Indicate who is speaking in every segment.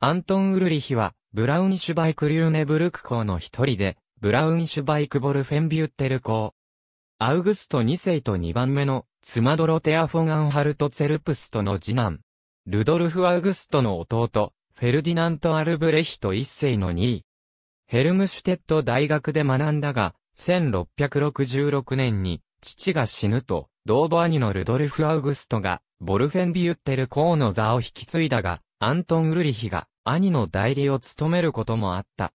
Speaker 1: アントン・ウルリヒは、ブラウンシュバイク・リューネブルク校の一人で、ブラウンシュバイク・ボルフェンビュッテル校。アウグスト2世と2番目の、妻ドロテア・フォン・アンハルト・ツェルプストの次男。ルドルフ・アウグストの弟、フェルディナント・アルブレヒト1世の2位。ヘルムシュテット大学で学んだが、1666年に、父が死ぬと、同母兄のルドルフ・アウグストが、ボルフェンビュッテル公の座を引き継いだが、アントン・ウルリヒが兄の代理を務めることもあった。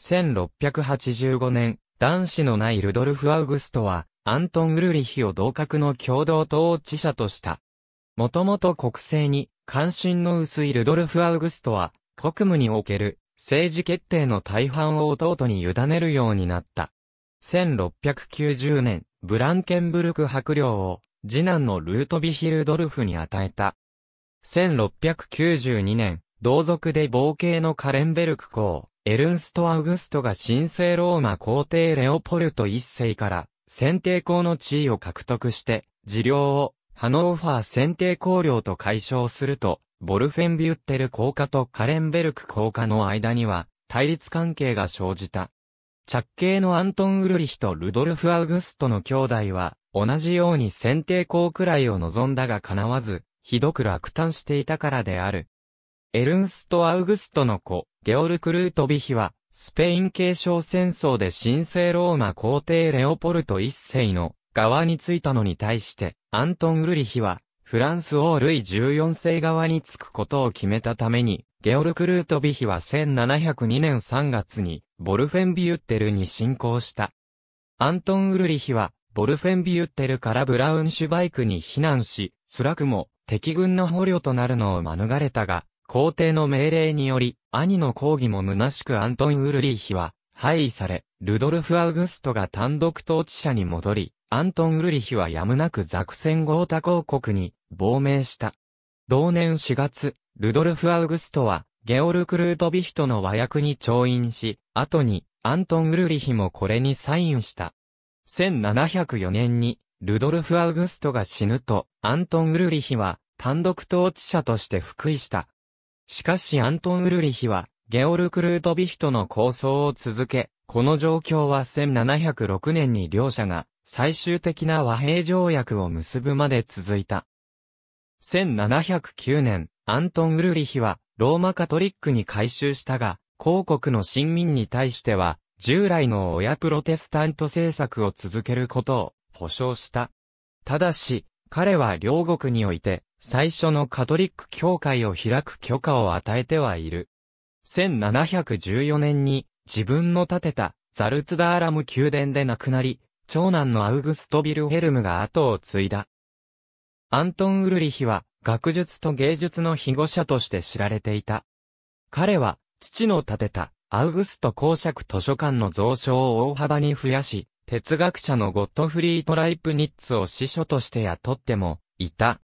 Speaker 1: 1685年、男子のないルドルフ・アウグストは、アントン・ウルリヒを同格の共同統治者とした。もともと国政に関心の薄いルドルフ・アウグストは、国務における政治決定の大半を弟に委ねるようになった。1690年、ブランケンブルク伯領を次男のルートビヒ・ルドルフに与えた。1692年、同族で冒険のカレンベルク公、エルンスト・アウグストが神聖ローマ皇帝レオポルト一世から選定公の地位を獲得して、治療をハノーファー選定公領と解消すると、ボルフェンビュッテル公家とカレンベルク公家の間には対立関係が生じた。着系のアントン・ウルリヒとルドルフ・アウグストの兄弟は、同じように選定校くらいを望んだが叶わず、ひどく落胆していたからである。エルンスト・アウグストの子、ゲオルク・ルートビヒは、スペイン継承戦争で神聖ローマ皇帝レオポルト一世の側についたのに対して、アントン・ウルリヒは、フランス王ルイ14世側につくことを決めたために、ゲオルク・ルートビヒは1702年3月に、ボルフェンビュッテルに侵攻した。アントン・ウルリヒは、ボルフェンビュッテルからブラウンシュバイクに避難し、スラクも、敵軍の捕虜となるのを免れたが、皇帝の命令により、兄の抗議も虚しくアントン・ウルリーヒは、廃位され、ルドルフ・アウグストが単独統治者に戻り、アントン・ウルリヒはやむなくザクセン・ゴータ公国に亡命した。同年4月、ルドルフ・アウグストは、ゲオルク・ルートビヒトの和訳に調印し、後に、アントン・ウルリヒもこれにサインした。1704年に、ルドルフ・アウグストが死ぬと、アントン・ウルリヒは単独統治者として復位した。しかしアントン・ウルリヒはゲオルク・ルートビヒトの構想を続け、この状況は1706年に両者が最終的な和平条約を結ぶまで続いた。1709年、アントン・ウルリヒはローマカトリックに改修したが、公国の新民に対しては、従来の親プロテスタント政策を続けることを保証した。ただし、彼は両国において、最初のカトリック教会を開く許可を与えてはいる。1714年に、自分の建てた、ザルツダーラム宮殿で亡くなり、長男のアウグスト・ビルヘルムが後を継いだ。アントン・ウルリヒは、学術と芸術の庇護者として知られていた。彼は、父の建てた、アウグスト公爵図書館の蔵書を大幅に増やし、哲学者のゴットフリート・ライプニッツを司書として雇っても、いた。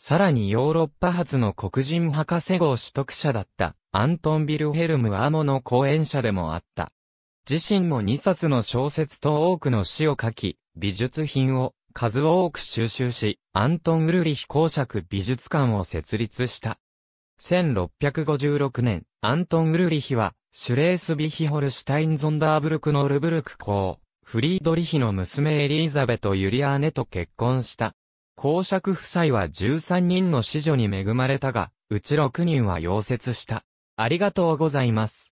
Speaker 1: さらにヨーロッパ発の黒人博士号取得者だったアントン・ビルヘルム・アモの講演者でもあった。自身も2冊の小説と多くの詩を書き、美術品を数多く収集し、アントン・ウルリヒ公爵美術館を設立した。1656年、アントン・ウルリヒは、シュレースビヒホルシュタイン・ゾンダーブルクのルブルク公。フリードリヒの娘エリーザベとユリアーネと結婚した。公爵夫妻は13人の子女に恵まれたが、うち6人は溶接した。ありがとうございます。